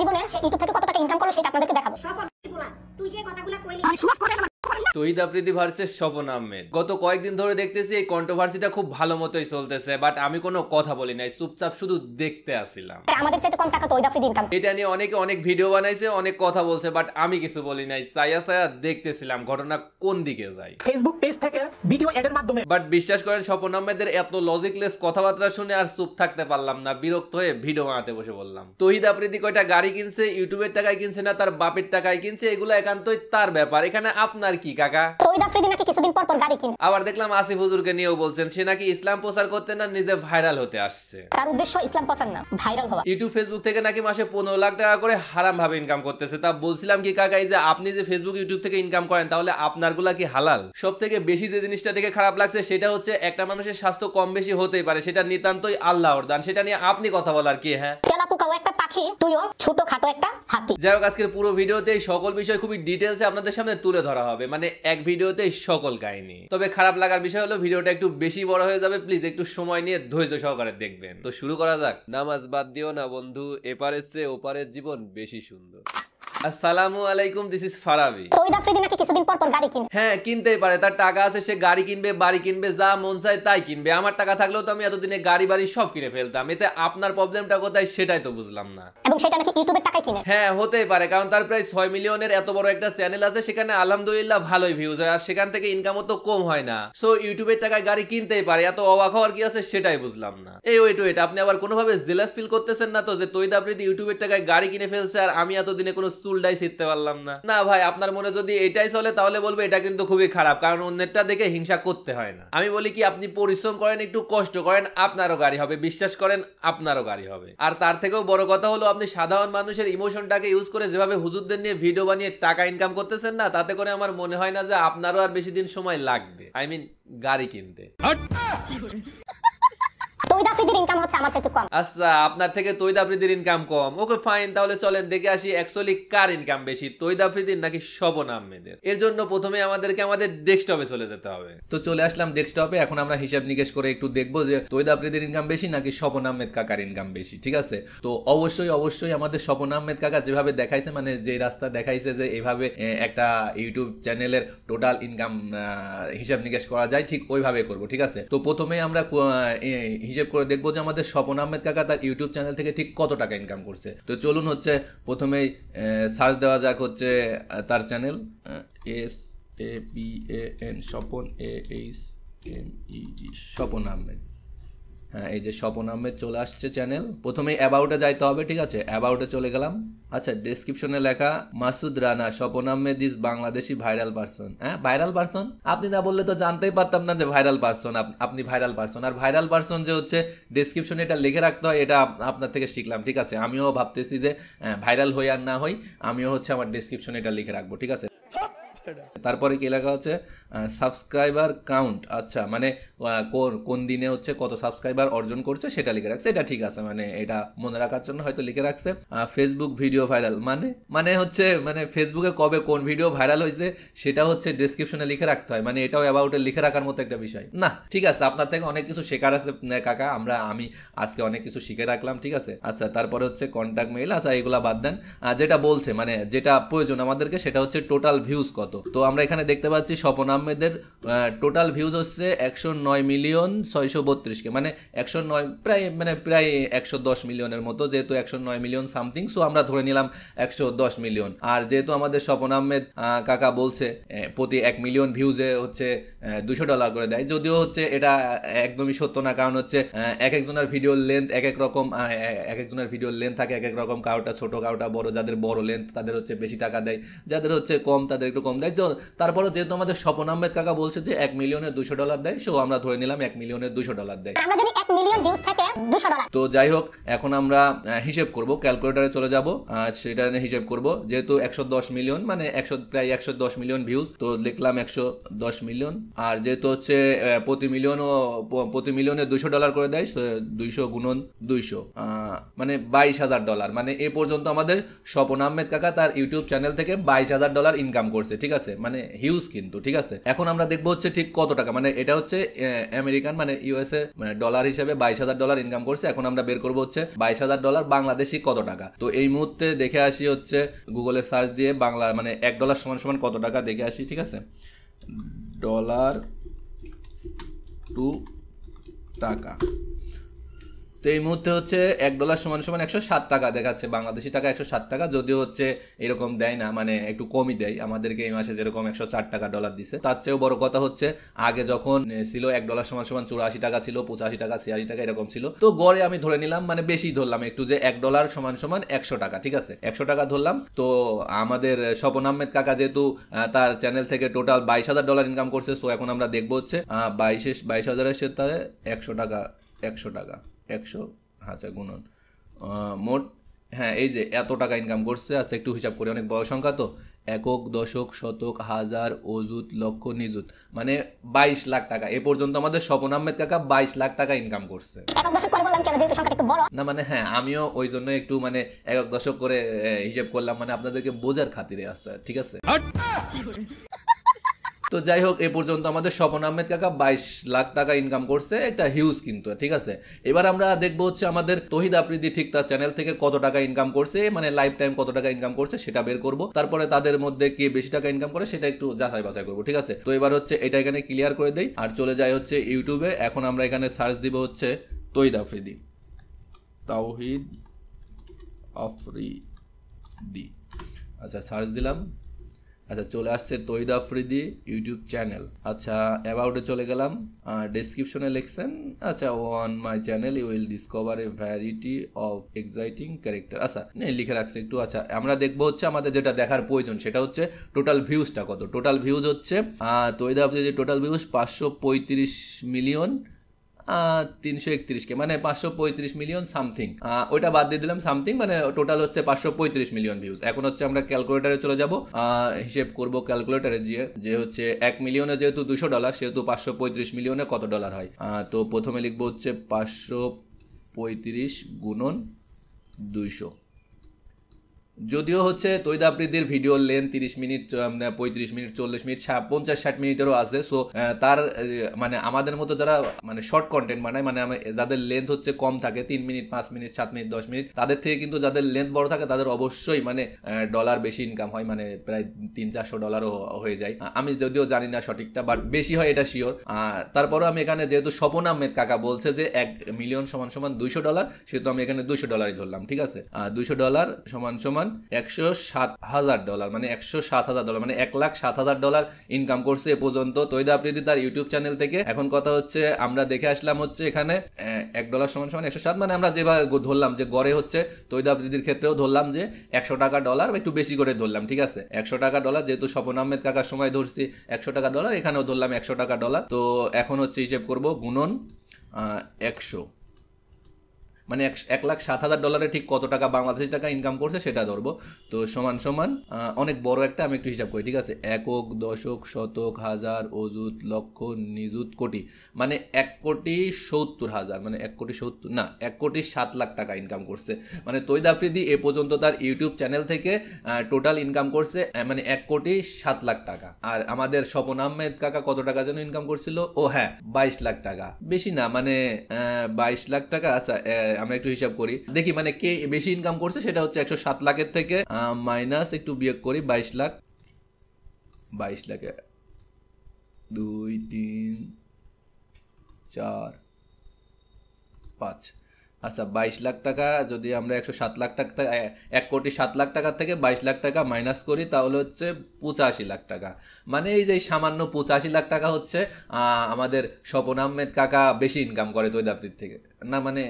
জীবনে সে ইউটিউব থেকে কত টাকা ইনকাম করলো সেটা আপনাদেরকে দেখাবো সব তুই যে কথাগুলো কইলি আর করে তহিদ আফ্রিদি ভার্সেস স্বপন আহমেদ গত কয়েকদিন ধরে দেখতেছি এই কন্ট্রোভার্সিটা খুব ভালো মতোই চলতেছে বাট আমি কোনো কথা বলি নাই চুপচাপ শুধু দেখতে আসিলাম আমাদের চাইতে কম টাকা তহিদ আফ্রিদি ইনকাম এটা নিয়ে অনেকে অনেক ভিডিও বানাইছে অনেক কথা বলছে বাট আমি কিছু বলি নাই দেখতেছিলাম ঘটনা কোন দিকে যায় ফেসবুক পেজ থেকে ভিডিও মাধ্যমে বাট বিশ্বাস করেন স্বপন আহমেদের এত লজিকলেস কথাবার্তা শুনে আর চুপ থাকতে পারলাম না বিরক্ত হয়ে ভিডিও বানাতে বসে বললাম তহিদ আফ্রিদি কয়টা গাড়ি কিনছে ইউটিউবের টাকায় কিনছে না তার বাপের টাকায় কিনছে এগুলো একান্তই তার ব্যাপার এখানে আপনার আর কি কাকা আবার দেখলাম আসিফ হুজুরকে নিয়েও বলছেন সে নাকি ইসলাম প্রচার করতে না নিজে ভাইরাল হতে আসছে তার উদ্দেশ্য ইসলাম প্রচার না ভাইরাল হওয়া ইউটিউব ফেসবুক থেকে নাকি মাসে পনেরো লাখ টাকা করে হারাম ভাবে ইনকাম করতেছে তা বলছিলাম কি কাকা যে আপনি যে ফেসবুক ইউটিউব থেকে ইনকাম করেন তাহলে আপনার গুলা কি হালাল সব থেকে বেশি যে জিনিসটা দেখে খারাপ লাগছে সেটা হচ্ছে একটা মানুষের স্বাস্থ্য কম বেশি হতেই পারে সেটা নিতান্তই আল্লাহর দান সেটা নিয়ে আপনি কথা বলার কি হ্যাঁ একটা পাখি তুইও ছোটখাটো একটা হাতি যাই হোক আজকের পুরো ভিডিওতে সকল বিষয় খুবই ডিটেলসে আপনাদের সামনে তুলে ধরা হবে হবে মানে এক ভিডিওতে সকল কাহিনী তবে খারাপ লাগার বিষয় হলো ভিডিওটা একটু বেশি বড় হয়ে যাবে প্লিজ একটু সময় নিয়ে ধৈর্য সহকারে দেখবেন তো শুরু করা যাক নামাজ বাদ দিও না বন্ধু এপারের চেয়ে ওপারের জীবন বেশি সুন্দর আসসালামু আলাইকুম দিস ইজ ফারাবি তৌহিদ আফ্রিদি নাকি কিছুদিন পর পর গাড়ি কিনে হ্যাঁ কিনতেই পারে তার টাকা আছে সে গাড়ি কিনবে বাড়ি কিনবে যা মন চায় তাই কিনবে আমার টাকা থাকলেও তো আমি এতদিনে গাড়ি বাড়ি সব কিনে ফেলতাম এতে আপনার প্রবলেমটা কোথায় সেটাই তো বুঝলাম না এবং সেটা নাকি ইউটিউবের টাকায় কিনে হ্যাঁ হতেই পারে কারণ তার প্রায় 6 মিলিয়নের এত বড় একটা চ্যানেল আছে সেখানে আলহামদুলিল্লাহ ভালোই ভিউজ হয় আর সেখান থেকে ইনকামও তো কম হয় না সো ইউটিউবের টাকায় গাড়ি কিনতেই পারে এত অবাক হওয়ার কি আছে সেটাই বুঝলাম না এই ওয়েট ওয়েট আপনি আবার কোনোভাবে জেলাস ফিল করতেছেন না তো যে তৈদ আফ্রিদি ইউটিউবের টাকায় গাড়ি কিনে ফেলছে আর আমি এতদিনে কোনো চুলটাই শিখতে পারলাম না না ভাই আপনার মনে যদি এটাই চলে তাহলে বলবো এটা কিন্তু খুবই খারাপ কারণ অন্যেরটা দেখে হিংসা করতে হয় না আমি বলি কি আপনি পরিশ্রম করেন একটু কষ্ট করেন আপনারও গাড়ি হবে বিশ্বাস করেন আপনারও গাড়ি হবে আর তার থেকেও বড় কথা হলো আপনি সাধারণ মানুষের ইমোশনটাকে ইউজ করে যেভাবে হুজুরদের নিয়ে ভিডিও বানিয়ে টাকা ইনকাম করতেছেন না তাতে করে আমার মনে হয় না যে আপনারও আর বেশি দিন সময় লাগবে আই মিন গাড়ি কিনতে তৈদ আফ্রিদির ইনকাম হচ্ছে আমার চাইতে কম আচ্ছা আপনার থেকে ইনকাম কম ওকে ফাইন তাহলে চলেন দেখে আসি অ্যাকচুয়ালি কার ইনকাম বেশি নাকি আহমেদের এর জন্য প্রথমে আমাদেরকে আমাদের ডেস্কটপে চলে যেতে হবে তো চলে আসলাম ডেস্কটপে এখন আমরা হিসাব নিকেশ করে একটু যে ইনকাম বেশি নাকি আহমেদ কাকার ইনকাম বেশি ঠিক আছে তো অবশ্যই অবশ্যই আমাদের স্বপন আহমেদ কাকা যেভাবে দেখাইছে মানে যে রাস্তা দেখাইছে যে এভাবে একটা ইউটিউব চ্যানেলের টোটাল ইনকাম হিসাব নিকেশ করা যায় ঠিক ওইভাবে করব ঠিক আছে তো প্রথমে আমরা হিসাব হিসেব করে দেখবো যে আমাদের স্বপন আহমেদ কাকা তার ইউটিউব চ্যানেল থেকে ঠিক কত টাকা ইনকাম করছে তো চলুন হচ্ছে প্রথমেই সার্চ দেওয়া যাক হচ্ছে তার channel S A P A N Swapan A H M E Swapan Ahmed হ্যাঁ এই যে স্বপন আহমেদ চলে আসছে চ্যানেল প্রথমেই অ্যাবাউটে যাইতে হবে ঠিক আছে অ্যাবাউটে চলে গেলাম আচ্ছা ডেসক্রিপশনে লেখা মাসুদ রানা স্বপনাম মে দিস বাংলাদেশি ভাইরাল পার্সন হ্যাঁ ভাইরাল পার্সন আপনি না বললে তো জানতেই পারতাম না যে ভাইরাল পার্সন আপনি ভাইরাল পার্সন আর ভাইরাল পার্সন যে হচ্ছে ডেসক্রিপশনে এটা লিখে রাখতে হয় এটা আপনার থেকে শিখলাম ঠিক আছে আমিও ভাবতেছি যে ভাইরাল হ্যাঁ, হই আর না হই আমিও হচ্ছে আমার ডেসক্রিপশনে এটা লিখে রাখবো ঠিক আছে তারপরে কি লেখা হচ্ছে সাবস্ক্রাইবার কাউন্ট আচ্ছা মানে কোন দিনে হচ্ছে কত সাবস্ক্রাইবার অর্জন করছে সেটা লিখে রাখছে এটা ঠিক আছে মানে এটা মনে রাখার জন্য হয়তো লিখে রাখছে ফেসবুক ভিডিও ভাইরাল মানে মানে হচ্ছে মানে ফেসবুকে কবে কোন ভিডিও ভাইরাল হয়েছে সেটা হচ্ছে ডিসক্রিপশনে লিখে রাখতে হয় মানে এটাও অ্যাবাউটে লিখে রাখার মতো একটা বিষয় না ঠিক আছে আপনার থেকে অনেক কিছু শেখার আছে কাকা আমরা আমি আজকে অনেক কিছু শিখে রাখলাম ঠিক আছে আচ্ছা তারপরে হচ্ছে কন্ট্যাক্ট মেইল আচ্ছা এগুলা বাদ দেন যেটা বলছে মানে যেটা প্রয়োজন আমাদেরকে সেটা হচ্ছে টোটাল ভিউজ কত কত তো আমরা এখানে দেখতে পাচ্ছি স্বপন আহমেদের টোটাল ভিউজ হচ্ছে একশো নয় মিলিয়ন ছয়শো বত্রিশকে মানে একশো নয় প্রায় মানে প্রায় একশো দশ মিলিয়নের মতো যেহেতু একশো নয় মিলিয়ন সামথিং সো আমরা ধরে নিলাম একশো দশ মিলিয়ন আর যেহেতু আমাদের স্বপন আহমেদ কাকা বলছে প্রতি এক মিলিয়ন ভিউজে হচ্ছে দুশো ডলার করে দেয় যদিও হচ্ছে এটা একদমই সত্য না কারণ হচ্ছে এক একজনের ভিডিওর লেন্থ এক এক রকম এক একজনের ভিডিওর লেন্থ থাকে এক এক রকম কারোটা ছোট কারোটা বড় যাদের বড় লেন্থ তাদের হচ্ছে বেশি টাকা দেয় যাদের হচ্ছে কম তাদের একটু কম দেয় তারপরে যেহেতু আমাদের স্বপন আহমেদ কাকা বলছে যে এক মিলিয়নের দুশো ডলার দেয় সো আমরা ধরে নিলাম এক মিলিয়নের দুশো ডলার দেয় তো যাই হোক এখন আমরা হিসেব করব ক্যালকুলেটারে চলে যাব সেটা নিয়ে হিসেব করব যেহেতু একশো দশ মিলিয়ন মানে একশো প্রায় একশো দশ মিলিয়ন ভিউজ তো লিখলাম একশো দশ মিলিয়ন আর যেহেতু হচ্ছে প্রতি মিলিয়নও প্রতি মিলিয়নে দুশো ডলার করে দেয় দুইশো গুণন দুইশো মানে বাইশ হাজার ডলার মানে এ পর্যন্ত আমাদের স্বপন আহমেদ কাকা তার ইউটিউব চ্যানেল থেকে বাইশ হাজার ডলার ইনকাম করছে ঠিক ঠিক আছে মানে হিউজ কিন্তু ঠিক আছে এখন আমরা দেখবো হচ্ছে ঠিক কত টাকা মানে এটা হচ্ছে আমেরিকান মানে ইউএসএ মানে ডলার হিসেবে বাইশ হাজার ডলার ইনকাম করছে এখন আমরা বের করবো হচ্ছে বাইশ হাজার ডলার বাংলাদেশি কত টাকা তো এই মুহূর্তে দেখে আসি হচ্ছে গুগলের সার্চ দিয়ে বাংলা মানে এক ডলার সমান সমান কত টাকা দেখে আসি ঠিক আছে ডলার টু টাকা তো এই মুহূর্তে হচ্ছে এক ডলার সমান সমান একশো সাত টাকা দেখাচ্ছে বাংলাদেশি টাকা একশো সাত টাকা যদিও হচ্ছে এরকম দেয় না মানে একটু কমই দেয় আমাদেরকে এই মাসে যেরকম একশো চার টাকা ডলার দিছে তার চেয়েও বড় কথা হচ্ছে আগে যখন ছিল এক ডলার সমান সমান চুরাশি টাকা ছিল পঁচাশি টাকা ছিয়াশি টাকা এরকম ছিল তো গড়ে আমি ধরে নিলাম মানে বেশি ধরলাম একটু যে এক ডলার সমান সমান একশো টাকা ঠিক আছে একশো টাকা ধরলাম তো আমাদের স্বপন আহমেদ কাকা যেহেতু তার চ্যানেল থেকে টোটাল বাইশ হাজার ডলার ইনকাম করছে সো এখন আমরা দেখবো হচ্ছে বাইশে বাইশ হাজারের সে তাহলে একশো টাকা একশো টাকা একশো আচ্ছা গুণন মোট হ্যাঁ এই যে এত টাকা ইনকাম করছে আচ্ছা একটু হিসাব করে অনেক বড় সংখ্যা তো একক দশক শতক হাজার অজুত লক্ষ নিজুত মানে বাইশ লাখ টাকা এ পর্যন্ত আমাদের স্বপন আহমেদ কাকা বাইশ লাখ টাকা ইনকাম করছে না মানে হ্যাঁ আমিও ওই জন্য একটু মানে একক দশক করে হিসেব করলাম মানে আপনাদেরকে বোঝার খাতিরে আসছে ঠিক আছে তো যাই হোক এ পর্যন্ত আমাদের স্বপন আহমেদ কাকা বাইশ লাখ টাকা ইনকাম করছে এটা হিউজ কিন্তু ঠিক আছে এবার আমরা দেখবো হচ্ছে আমাদের তহিদ আফ্রিদি ঠিক তার চ্যানেল থেকে কত টাকা ইনকাম করছে মানে লাইফ টাইম কত টাকা ইনকাম করছে সেটা বের করব তারপরে তাদের মধ্যে কে বেশি টাকা ইনকাম করে সেটা একটু যাচাই বাছাই করবো ঠিক আছে তো এবার হচ্ছে এটা এখানে ক্লিয়ার করে দেই আর চলে যায় হচ্ছে ইউটিউবে এখন আমরা এখানে সার্চ দিব হচ্ছে তহিদ আফ্রিদি তাওহিদ আফ্রিদি আচ্ছা সার্চ দিলাম আচ্ছা চলে আসছে তৈদা আফ্রিদি ইউটিউব চ্যানেল আচ্ছা অ্যাবাউটে চলে গেলাম ডেসক্রিপশনে লিখছেন আচ্ছা on my channel you will discover a variety of exciting character আচ্ছা নেই লিখে রাখছে একটু আচ্ছা আমরা দেখবো হচ্ছে আমাদের যেটা দেখার প্রয়োজন সেটা হচ্ছে টোটাল ভিউজটা কত টোটাল ভিউজ হচ্ছে তৈদা আফ্রিদি টোটাল ভিউজ পাঁচশো পঁয়ত্রিশ মিলিয়ন তিনশো একত্রিশকে মানে পাঁচশো পঁয়ত্রিশ মিলিয়ন সামথিং ওইটা বাদ দিয়ে দিলাম সামথিং মানে টোটাল হচ্ছে পাঁচশো পঁয়ত্রিশ মিলিয়ন ভিউজ এখন হচ্ছে আমরা ক্যালকুলেটারে চলে যাবো হিসেব করবো ক্যালকুলেটারে গিয়ে যে হচ্ছে এক মিলিয়নে যেহেতু দুশো ডলার সেহেতু পাঁচশো পঁয়ত্রিশ মিলিয়নে কত ডলার হয় তো প্রথমে লিখবো হচ্ছে পাঁচশো পঁয়ত্রিশ গুণন দুইশো যদিও হচ্ছে তৈদাবৃদ্ধির ভিডিও লেন তিরিশ মিনিট পঁয়ত্রিশ মিনিট চল্লিশ মিনিট পঞ্চাশ ষাট মিনিটেরও আছে সো তার মানে আমাদের মতো যারা মানে শর্ট কন্টেন্ট বানায় মানে যাদের লেন্থ হচ্ছে কম থাকে তিন মিনিট পাঁচ মিনিট সাত মিনিট দশ মিনিট তাদের থেকে কিন্তু যাদের লেন্থ বড় থাকে তাদের অবশ্যই মানে ডলার বেশি ইনকাম হয় মানে প্রায় তিন চারশো ডলারও হয়ে যায় আমি যদিও জানি না সঠিকটা বাট বেশি হয় এটা শিওর তারপরেও আমি এখানে যেহেতু স্বপন আহমেদ কাকা বলছে যে এক মিলিয়ন সমান সমান দুইশো ডলার সেহেতু আমি এখানে দুইশো ডলারই ধরলাম ঠিক আছে দুইশো ডলার সমান সমান সমান একশো সাত হাজার ডলার মানে একশো সাত হাজার ডলার মানে এক লাখ সাত হাজার ডলার ইনকাম করছে এ পর্যন্ত তৈদা আপনি তার ইউটিউব চ্যানেল থেকে এখন কথা হচ্ছে আমরা দেখে আসলাম হচ্ছে এখানে এক ডলার সমান সমান একশো সাত মানে আমরা যেভাবে ধরলাম যে গড়ে হচ্ছে তৈদা আফ্রিদির ক্ষেত্রেও ধরলাম যে একশো টাকা ডলার একটু বেশি করে ধরলাম ঠিক আছে একশো টাকা ডলার যেহেতু স্বপন আহমেদ কাকার সময় ধরছি একশো টাকা ডলার এখানেও ধরলাম একশো টাকা ডলার তো এখন হচ্ছে হিসেব করবো গুণন একশো মানে এক এক লাখ সাত হাজার ডলারে ঠিক কত টাকা বাংলাদেশ টাকা ইনকাম করছে সেটা ধরবো তো সমান সমান অনেক বড় একটা আমি একটু হিসাব করি ঠিক আছে একক দশক শতক হাজার অজুত লক্ষ নিযুত কোটি মানে এক কোটি সত্তর হাজার মানে এক কোটি সত্তর না এক কোটি সাত লাখ টাকা ইনকাম করছে মানে তৈদ আফ্রিদি এ পর্যন্ত তার ইউটিউব চ্যানেল থেকে টোটাল ইনকাম করছে মানে এক কোটি সাত লাখ টাকা আর আমাদের স্বপন আহমেদ কাকা কত টাকা যেন ইনকাম করছিল ও হ্যাঁ বাইশ লাখ টাকা বেশি না মানে বাইশ লাখ টাকা আচ্ছা আমরা একটু হিসাব করি দেখি মানে কে বেশি ইনকাম করছে সেটা হচ্ছে একশো সাত লাখের থেকে মাইনাস একটু বিয়োগ করি বাইশ লাখ বাইশ লাখে দুই তিন চার পাঁচ আচ্ছা বাইশ লাখ টাকা যদি আমরা একশো সাত লাখ টাকা এক কোটি সাত লাখ টাকা থেকে বাইশ লাখ টাকা মাইনাস করি তাহলে হচ্ছে পঁচাশি লাখ টাকা মানে এই যে সামান্য পঁচাশি লাখ টাকা হচ্ছে আমাদের স্বপন আহমেদ কাকা বেশি ইনকাম করে তৈদাপটির থেকে না মানে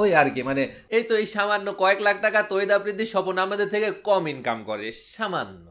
ওই আর কি মানে এই তো এই সামান্য কয়েক লাখ টাকা তৈদা বৃদ্ধি স্বপন আমাদের থেকে কম ইনকাম করে সামান্য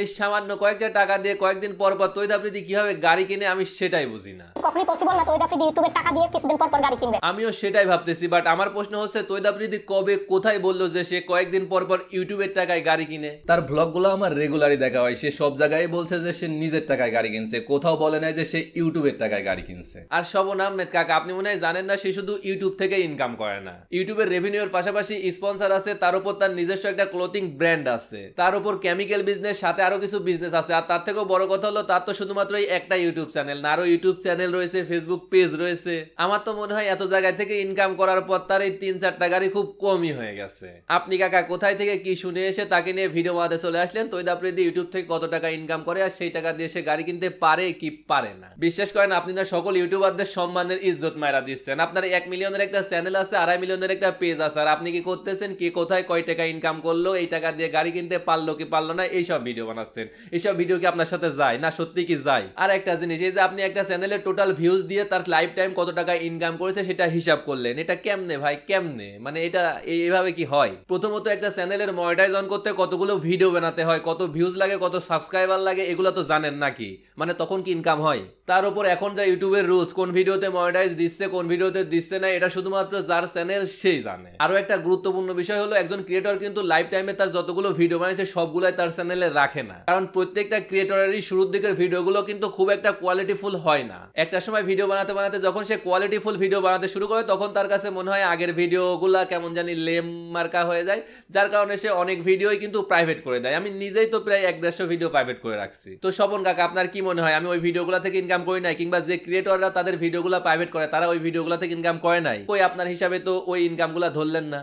এই সামান্য কয়েকটা টাকা দিয়ে কয়েকদিন পর পর তৈদা বৃদ্ধি কিভাবে গাড়ি কিনে আমি সেটাই বুঝি না কখনোই পসিবল না তৈদ আবৃত্তি ইউটিউবে টাকা দিয়ে কিছুদিন পর পর গাড়ি কিনবে আমিও সেটাই ভাবতেছি বাট আমার প্রশ্ন হচ্ছে তৈদা বৃদ্ধি কবে কোথায় বললো যে সে কয়েকদিন পর পর ইউটিউবের টাকায় গাড়ি কিনে তার ব্লগগুলো আমার রেগুলারই দেখা হয় সে সব জায়গায় বলছে যে সে নিজের টাকায় গাড়ি কিনছে কোথাও বলে নাই যে সে ইউটিউবের টাকায় গাড়ি কিনছে আর স্বপন আহমেদ কাকা আপনি মনে হয় জানেন না সে শুধু ইউটিউব থেকে ইনকাম করে পারে না ইউটিউবের রেভিনিউর পাশাপাশি স্পন্সর আছে তার উপর তার নিজস্ব একটা ক্লোথিং ব্র্যান্ড আছে তার উপর কেমিক্যাল বিজনেস সাথে আরো কিছু বিজনেস আছে আর তার থেকেও বড় কথা হলো তার তো শুধুমাত্র এই একটা ইউটিউব চ্যানেল না আরো ইউটিউব চ্যানেল রয়েছে ফেসবুক পেজ রয়েছে আমার তো মনে হয় এত জায়গায় থেকে ইনকাম করার পর তার এই তিন চারটা গাড়ি খুব কমই হয়ে গেছে আপনি কাকা কোথায় থেকে কি শুনে এসে তাকে নিয়ে ভিডিও বানাতে চলে আসলেন তো আপনি আফ্রিদি ইউটিউব থেকে কত টাকা ইনকাম করে আর সেই টাকা দিয়ে সে গাড়ি কিনতে পারে কি পারে না বিশ্বাস করেন আপনি না সকল ইউটিউবারদের সম্মানের ইজ্জত মায়েরা দিচ্ছেন আপনার এক মিলিয়নের একটা চ্যানেল আছে আড়াই মিলিয়নের একটা পেজ আছে আর আপনি কি করতেছেন কে কোথায় কয় টাকা ইনকাম করলো এই টাকা দিয়ে গাড়ি কিনতে পারলো কি পারলো না এইসব ভিডিও বানাচ্ছেন এইসব ভিডিও কি আপনার সাথে যায় না সত্যি কি যায় আর একটা জিনিস এই যে আপনি একটা চ্যানেলের টোটাল ভিউজ দিয়ে তার লাইফ টাইম কত টাকা ইনকাম করেছে সেটা হিসাব করলেন এটা কেমনে ভাই কেমনে মানে এটা এইভাবে কি হয় প্রথমত একটা চ্যানেলের মনিটাইজ অন করতে কতগুলো ভিডিও বানাতে হয় কত ভিউজ লাগে কত সাবস্ক্রাইবার লাগে এগুলো তো জানেন নাকি মানে তখন কি ইনকাম হয় তার উপর এখন যা ইউটিউবের রুলস কোন ভিডিওতে মনিটাইজ দিচ্ছে কোন ভিডিওতে দিচ্ছে না এটা শুধুমাত্র যার চ্যানেল সেই জানে আরো একটা গুরুত্বপূর্ণ বিষয় হলো একজন ক্রিয়েটর কিন্তু লাইফ টাইমে তার যতগুলো ভিডিও বানিয়েছে সবগুলাই তার চ্যানেলে রাখে না কারণ প্রত্যেকটা ক্রিয়েটরেরই শুরুর দিকের ভিডিওগুলো কিন্তু খুব একটা কোয়ালিটি ফুল হয় না একটা সময় ভিডিও বানাতে বানাতে যখন সে কোয়ালিটি ফুল ভিডিও বানাতে শুরু করে তখন তার কাছে মনে হয় আগের ভিডিওগুলো কেমন জানি লেম মার্কা হয়ে যায় যার কারণে সে অনেক ভিডিওই কিন্তু প্রাইভেট করে দেয় আমি নিজেই তো প্রায় এক দেড়শো ভিডিও প্রাইভেট করে রাখছি তো স্বপন কাকা আপনার কি মনে হয় আমি ওই ভিডিওগুলো থেকে ইনকাম করি নাই কিংবা যে ক্রিয়েটররা তাদের ভিডিওগুলো প্রাইভেট করে তারা ওই ভিডিওগুলো থেকে ইনকাম করে নাই ওই আপনার হিসাবে তো ওই ইনকামগুলো ধরলেন না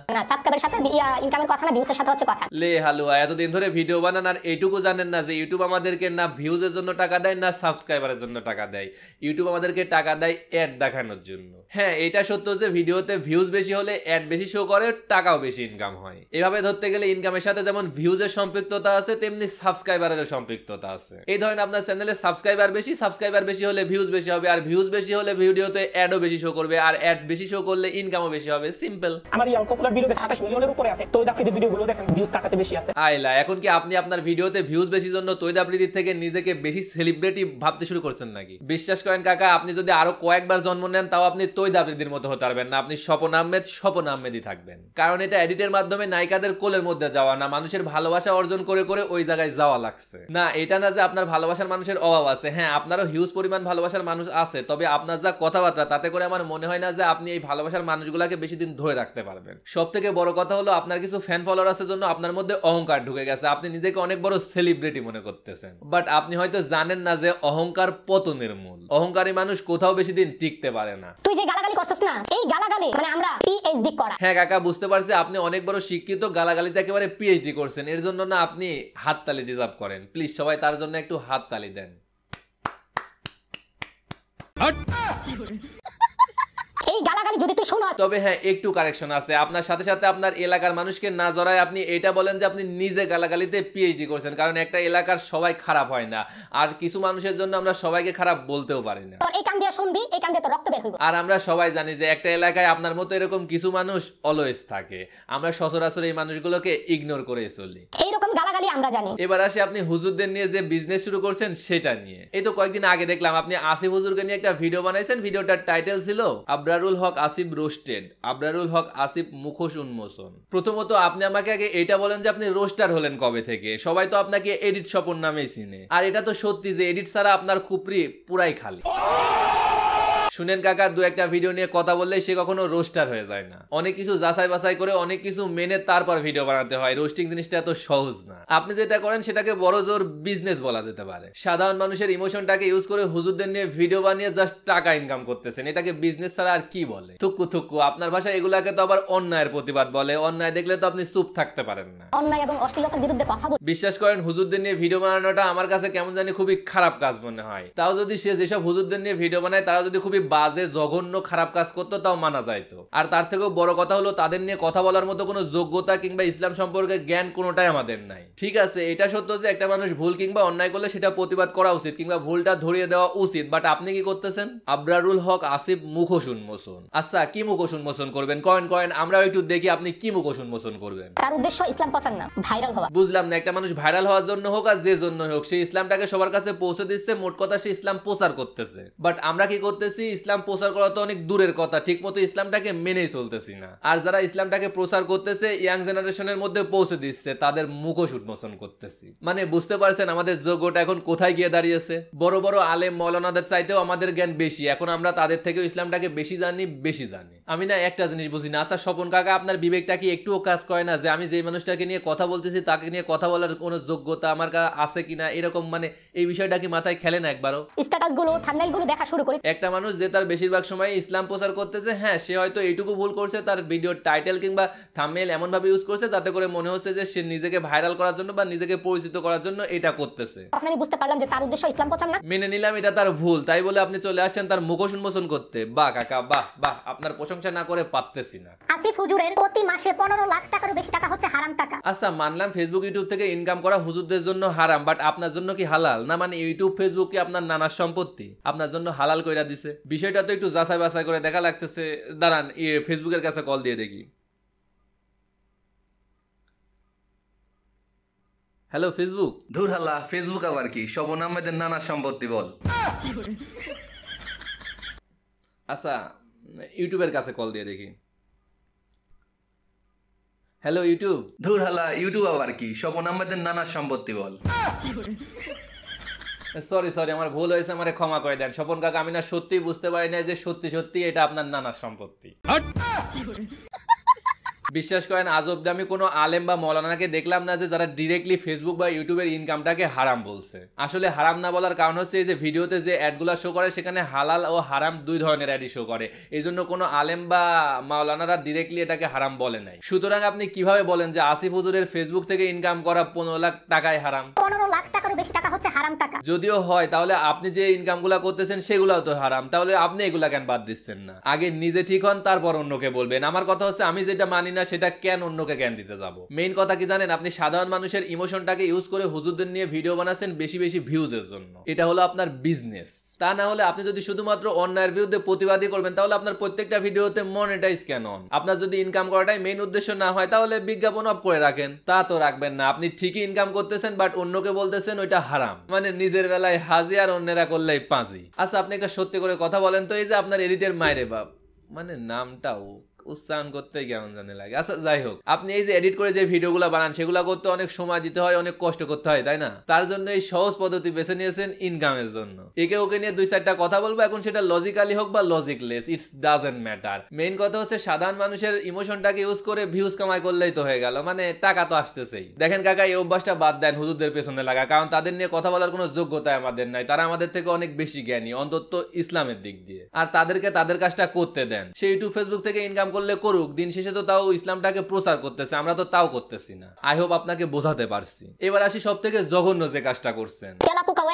লে হালুয়া এতদিন ধরে ভিডিও বানান আর এইটুকু জানেন না যে ইউটিউব আমাদেরকে না ভিউজের জন্য টাকা দেয় না সাবস্ক্রাইবারের জন্য টাকা দেয় ইউটিউব আমাদেরকে টাকা দেয় অ্যাড দেখানোর জন্য হ্যাঁ এটা সত্য যে ভিডিওতে ভিউজ বেশি হলে অ্যাড বেশি শো করে টাকাও বেশি ইনকাম হয় এভাবে ধরতে গেলে ইনকামের সাথে যেমন ভিউজের সম্পৃক্ততা আছে তেমনি সাবস্ক্রাইবারের সম্পৃক্ততা আছে এই ধরেন আপনার চ্যানেলে সাবস্ক্রাইবার বেশি সাবস্ক্রাইবার বেশি হলে ভিউজ বেশি হবে আর ভিউজ বেশি হলে ভিডিওতে অ্যাডও বেশি শো করবে আর অ্যাড বেশি শো করলে ইনকামও বেশি হবে সিম্পল আমার এই 28 মিলিয়নের উপরে আছে ভিডিওগুলো দেখেন ভিউজ কাটাতে বেশি আছে আইলা এখন কি আপনি আপনার ভিডিওতে ভিউজ বেশি জন্য থেকে নিজেকে বেশি সেলিব্রিটি ভাবতে শুরু করছেন নাকি বিশ্বাস করেন কাকা আপনি যদি আরো কয়েকবার জন্ম নেন তাও আপনি মতো হতে পারবেন না আপনি স্বপন আহমেদ স্বপন আহমেদই থাকবেন কারণ এটা এডিটের মাধ্যমে নায়িকাদের কোলের মধ্যে যাওয়া না মানুষের ভালোবাসা অর্জন করে করে ওই জায়গায় যাওয়া লাগছে না এটা না যে আপনার ভালোবাসার মানুষের অভাব আছে হ্যাঁ আপনারও হিউজ পরিমাণ ভালোবাসার মানুষ আছে তবে আপনার যা কথাবার্তা তাতে করে আমার মনে হয় না যে আপনি এই ভালোবাসার মানুষগুলা আপনাকে বেশি দিন ধরে রাখতে পারবেন সব থেকে বড় কথা হলো আপনার কিছু ফ্যান ফলোয়ার্সের জন্য আপনার মধ্যে অহংকার ঢুকে গেছে আপনি নিজেকে অনেক বড় সেলিব্রিটি মনে করতেছেন বাট আপনি হয়তো জানেন না যে অহংকার পতনের মূল অহংকারী মানুষ কোথাও বেশি দিন টিকতে পারে না তুই যে গালাগালি করছিস না এই গালাগালি মানে আমরা পিএইচডি করা হ্যাঁ কাকা বুঝতে পারছি আপনি অনেক বড় শিক্ষিত গালাগালিতে একেবারে পিএইচডি করছেন এর জন্য না আপনি হাততালি ডিজার্ভ করেন প্লিজ সবাই তার জন্য একটু হাততালি দেন গালাগালি যদি তুই শোনাস তবে হ্যাঁ একটু কারেকশন আছে আপনার সাথে সাথে আপনার এলাকার মানুষকে না জড়ায় আপনি এটা বলেন যে আপনি নিজে গালাগালিতে পিএইচডি কারণ একটা এলাকার সবাই খারাপ হয় না আর কিছু মানুষের জন্য আমরা সবাইকে খারাপ বলতেও পারি না তোর এই কান দিয়ে শুনবি এই কান দিয়ে তো রক্ত বের হইব আর আমরা সবাই জানি যে একটা এলাকায় আপনার মতো এরকম কিছু মানুষ অলওয়েজ থাকে আমরা সচরাচর এই মানুষগুলোকে ইগনোর করে চলি এইরকম গালাগালি আমরা জানি এবার আসে আপনি হুজুরদের নিয়ে যে বিজনেস শুরু করছেন সেটা নিয়ে এই তো কয়েকদিন আগে দেখলাম আপনি আসিফ হুজুরকে নিয়ে একটা ভিডিও বানাইছেন ভিডিওটার টাইটেল ছিল আবরারুল আবরারুল হক আসিফ রোস্টেড আবরারুল হক আসিফ মুখোশ উন্মোচন প্রথমত আপনি আমাকে আগে এটা বলেন যে আপনি রোস্টার হলেন কবে থেকে সবাই তো আপনাকে এডিট সপন নামেই চিনে আর এটা তো সত্যি যে এডিট ছাড়া আপনার খুপরি পুরাই খালি শুনেন কাকার দু একটা ভিডিও নিয়ে কথা বললে সে কখনো রোস্টার হয়ে যায় না অনেক কিছু যাচাই বাছাই করে অনেক কিছু মেনে তারপর ভিডিও বানাতে হয় রোস্টিং জিনিসটা এত সহজ না আপনি যেটা করেন সেটাকে বড় জোর বিজনেস বলা যেতে পারে সাধারণ মানুষের ইমোশনটাকে ইউজ করে হুজুরদের নিয়ে ভিডিও বানিয়ে জাস্ট টাকা ইনকাম করতেছেন এটাকে বিজনেস ছাড়া আর কি বলে থুকু থুকু আপনার ভাষায় এগুলাকে তো আবার অন্যায়ের প্রতিবাদ বলে অন্যায় দেখলে তো আপনি চুপ থাকতে পারেন না অন্যায় এবং অশ্লীলতার বিরুদ্ধে কথা বলুন বিশ্বাস করেন হুজুরদের নিয়ে ভিডিও বানানোটা আমার কাছে কেমন জানি খুবই খারাপ কাজ মনে হয় তাও যদি সে যেসব হুজুরদের নিয়ে ভিডিও বানায় তারা যদি খুবই বাজে জঘন্য খারাপ কাজ করতো তাও মানা যাইতো আর তার থেকেও বড় কথা হলো তাদের নিয়ে কথা বলার মতো কোনো যোগ্যতা কিংবা ইসলাম সম্পর্কে জ্ঞান কোনোটাই আমাদের নাই ঠিক আছে এটা সত্য যে একটা মানুষ ভুল কিংবা অন্যায় করলে সেটা প্রতিবাদ করা উচিত কিংবা ভুলটা ধরিয়ে দেওয়া উচিত বাট আপনি কি করতেছেন আবরারুল হক আসিফ মুখোশ উন্মোচন আচ্ছা কি মুখোশ উন্মোচন করবেন কয়েন কয়েন আমরা একটু দেখি আপনি কি মুখোশ উন্মোচন করবেন তার উদ্দেশ্য ইসলাম পছন্দ না ভাইরাল হওয়া বুঝলাম না একটা মানুষ ভাইরাল হওয়ার জন্য হোক আর যে জন্য হোক সে ইসলামটাকে সবার কাছে পৌঁছে দিচ্ছে মোট কথা সে ইসলাম প্রচার করতেছে বাট আমরা কি করতেছি ইসলাম প্রচার করা তো অনেক দূরের কথা ঠিক মতো ইসলামটাকে মেনেই চলতেছি না আর যারা ইসলামটাকে প্রচার করতেছে ইয়াং জেনারেশনের মধ্যে পৌঁছে দিচ্ছে তাদের মুখোশ উন্মোচন করতেছি মানে বুঝতে পারছেন আমাদের যোগ্যটা এখন কোথায় গিয়ে দাঁড়িয়েছে বড় বড় আলেম মৌলানাদের চাইতেও আমাদের জ্ঞান বেশি এখন আমরা তাদের থেকেও ইসলামটাকে বেশি জানি বেশি জানি আমি না একটা জিনিস বুঝি না আচ্ছা স্বপন কাকা আপনার বিবেকটা কি একটুও কাজ করে না যে আমি যে মানুষটাকে নিয়ে কথা বলতেছি তাকে নিয়ে কথা বলার কোনো যোগ্যতা আমার কাছে আছে কিনা এরকম মানে এই বিষয়টা কি মাথায় খেলে না একবারও স্ট্যাটাস গুলো থাম্বনেল গুলো দেখা শুরু করি একটা মানুষ যে তার বেশিরভাগ সময় ইসলাম প্রচার করতেছে হ্যাঁ সে হয়তো এইটুকু ভুল করছে তার ভিডিওর টাইটেল কিংবা থামেল এমনভাবে ইউজ করছে তাতে করে মনে হচ্ছে যে সে নিজেকে ভাইরাল করার জন্য বা নিজেকে পরিচিত করার জন্য এটা করতেছে আমি বুঝতে পারলাম যে তার উদ্দেশ্য ইসলাম প্রচার না মেনে নিলাম এটা তার ভুল তাই বলে আপনি চলে আসছেন তার মুখোশ উন্মোচন করতে বা কাকা বাহ বাহ আপনার প্রশংসা না করে পারতেছি না আসিফ হুজুরের প্রতি মাসে 15 লাখ টাকারও বেশি টাকা হচ্ছে হারাম টাকা আচ্ছা মানলাম ফেসবুক ইউটিউব থেকে ইনকাম করা হুজুরদের জন্য হারাম বাট আপনার জন্য কি হালাল না মানে ইউটিউব ফেসবুক কি আপনার নানা সম্পত্তি আপনার জন্য হালাল কইরা দিছে বিষয়টা তো একটু যাচাই বাছাই করে দেখা লাগতেছে দাঁড়ান ইয়ে ফেসবুকের কাছে কল দিয়ে দেখি হ্যালো ফেসবুক ধুর হাল্লা ফেসবুক আবার কি শবন আহমেদের নানা সম্পত্তি বল আচ্ছা ইউটিউবের কাছে কল দিয়ে দেখি হ্যালো ইউটিউব ধুর হালা ইউটিউব আবার কি শবন আহমেদের নানা সম্পত্তি বল সরি সরি আমার ভুল হয়েছে আমার ক্ষমা করে দেন স্বপন কাকা আমি না সত্যি বুঝতে পারি না যে সত্যি সত্যি এটা আপনার নানার সম্পত্তি বিশ্বাস করেন আজ অব্দি আমি কোনো আলেম বা মৌলানাকে দেখলাম না যে যারা ডিরেক্টলি ফেসবুক বা ইউটিউবের ইনকামটাকে হারাম বলছে আসলে হারাম না বলার কারণ হচ্ছে এই যে ভিডিওতে যে অ্যাডগুলো শো করে সেখানে হালাল ও হারাম দুই ধরনের অ্যাডই শো করে এই জন্য কোনো আলেম বা মাওলানারা ডিরেক্টলি এটাকে হারাম বলে নাই সুতরাং আপনি কিভাবে বলেন যে আসিফ হুজুরের ফেসবুক থেকে ইনকাম করা পনেরো লাখ টাকায় হারাম পনেরো লাখ আরো বেশি টাকা হচ্ছে হারাম টাকা যদিও হয় তাহলে আপনি যে ইনকামগুলো করতেছেন সেগুলাও তো হারাম তাহলে আপনি এগুলা কেন বাদ দিচ্ছেন না আগে নিজে ঠিক হন তারপর অন্যকে বলবেন আমার কথা হচ্ছে আমি যেটা মানি না সেটা কেন অন্যকে কেন দিতে যাব মেইন কথা কি জানেন আপনি সাধারণ মানুষের ইমোশনটাকে ইউজ করে হুজুরদের নিয়ে ভিডিও বানাছেন বেশি বেশি ভিউজের জন্য এটা হলো আপনার বিজনেস তা না হলে আপনি যদি শুধুমাত্র অন্যায়ের বিরুদ্ধে প্রতিবাদী করবেন তাহলে আপনার প্রত্যেকটা ভিডিওতে মনিটাইজ কেন আপনার যদি ইনকাম করাটাই মেইন উদ্দেশ্য না হয় তাহলে বিজ্ঞাপন অফ করে রাখেন তা তো রাখবেন না আপনি ঠিকই ইনকাম করতেছেন বাট অন্যকে বলতেছেন ওইটা হারাম মানে নিজের বেলায় হাজি আর অন্যেরা করলে পাঁচি আচ্ছা আপনি একটা সত্যি করে কথা বলেন তো এই যে আপনার এডিটের মায়ের বাপ মানে নামটাও উচ্চারণ করতে কেমন জানে লাগে আচ্ছা যাই হোক আপনি এই যে এডিট করে যে ভিডিওগুলো বানান সেগুলো করতে অনেক সময় দিতে হয় অনেক কষ্ট করতে হয় তাই না তার জন্য এই সহজ পদ্ধতি বেছে নিয়েছেন ইনকামের জন্য একে ওকে নিয়ে দুই চারটা কথা বলবো এখন সেটা লজিক্যালি হোক বা logicless it's doesn't matter main কথা হচ্ছে সাধারণ মানুষের ইমোশনটাকে ইউজ করে ভিউজ কামাই করলেই তো হয়ে গেল মানে টাকা তো আসতেছেই দেখেন কাকা এই অভ্যাসটা বাদ দেন হুজুরদের পেছনে লাগা কারণ তাদের নিয়ে কথা বলার কোনো যোগ্যতা আমাদের নাই তারা আমাদের থেকে অনেক বেশি জ্ঞানী অন্তত ইসলামের দিক দিয়ে আর তাদেরকে তাদের কাজটা করতে দেন সে ইউটিউব ফেসবুক থেকে ইনকাম করলে করুক দিন শেষে তো তাও ইসলামটাকে প্রচার করতেছে আমরা তো তাও করতেছি না আই হোপ আপনাকে বোঝাতে পারছি এবার আসি সব থেকে জঘন্য যে কাজটা করছেন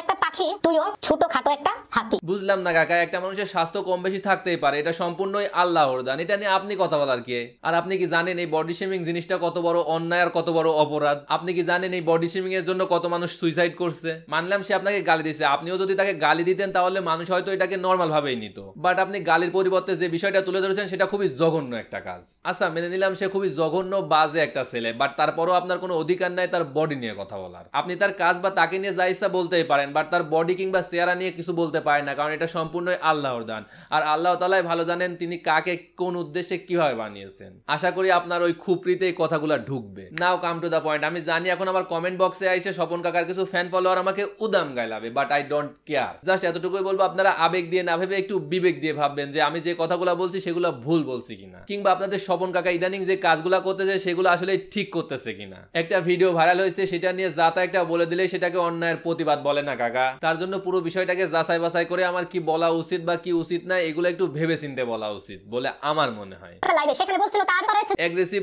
একটা পাখি তুইও ছোট খাটো একটা হাতি বুঝলাম না কাকা একটা মানুষের স্বাস্থ্য কম বেশি থাকতেই পারে এটা সম্পূর্ণই আল্লাহর দান এটা নিয়ে আপনি কথা বলার কে আর আপনি কি জানেন এই বডি শেমিং জিনিসটা কত বড় অন্যায় আর কত বড় অপরাধ আপনি কি জানেন এই বডি শেমিং এর জন্য কত মানুষ সুইসাইড করছে মানলাম সে আপনাকে গালি দিয়েছে আপনিও যদি তাকে গালি দিতেন তাহলে মানুষ হয়তো এটাকে নর্মাল ভাবেই নিত বাট আপনি গালির পরিবর্তে যে বিষয়টা তুলে ধরেছেন সেটা খুবই জঘন্য একটা কাজ আচ্ছা মেনে নিলাম সে খুবই জঘন্য বাজে একটা ছেলে বাট তারপরও আপনার কোনো অধিকার নাই তার বডি নিয়ে কথা বলার আপনি তার কাজ বা তাকে নিয়ে যা ইচ্ছা বলতেই পারেন বাট তার বডি কিংবা চেহারা নিয়ে কিছু বলতে পারে না কারণ এটা সম্পূর্ণই আল্লাহর দান আর আল্লাহ তালাই ভালো জানেন তিনি কাকে কোন উদ্দেশ্যে কিভাবে বানিয়েছেন আশা করি আপনার ওই খুপড়িতে এই কথাগুলো ঢুকবে now come to the point আমি জানি এখন আমার কমেন্ট বক্সে আইসে স্বপন কাকার কিছু ফ্যান ফলোয়ার আমাকে উদাম গাইলাবে but I don't care just এতটুকুই বলবো আপনারা আবেগ দিয়ে না ভেবে একটু বিবেক দিয়ে ভাববেন যে আমি যে কথাগুলো বলছি সেগুলো ভুল বলছি কিনা কিংবা আপনাদের স্বপন কাকা ইদানিং যে কাজগুলো করতেছে সেগুলো আসলে ঠিক করতেছে কিনা একটা ভিডিও ভাইরাল হয়েছে সেটা নিয়ে যাতা একটা বলে দিলে সেটাকে অন্যায়ের প্রতিবাদ বলে না কাকা তার জন্য পুরো বিষয়টাকে যাচাই বাছাই করে আমার কি বলা উচিত বা কি উচিত না এগুলো একটু ভেবে চিনতে বলা উচিত বলে আমার মনে হয়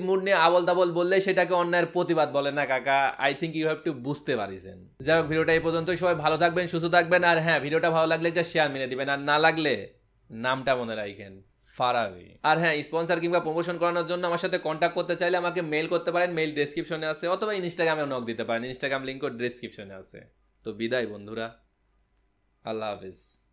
মুড নিয়ে আবল বললে সেটাকে অন্যায়ের প্রতিবাদ বলে না কাকা I think you have to বুঝতে পারিছেন যাই হোক ভিডিওটা এই পর্যন্ত সবাই ভালো থাকবেন সুস্থ থাকবেন আর হ্যাঁ ভিডিওটা ভালো লাগলে একটা শেয়ার মেনে দিবেন আর না লাগলে নামটা মনে রাখেন ফারাবি আর হ্যাঁ স্পন্সার কিংবা প্রমোশন করানোর জন্য আমার সাথে কন্ট্যাক্ট করতে চাইলে আমাকে মেল করতে পারেন মেল ডিসক্রিপশনে আছে অথবা ইনস্টাগ্রামে নক দিতে পারেন ইনস্টাগ্রাম লিঙ্কও ডিসক্রিপশনে আছে তো বিদায় বন্ধুরা I love is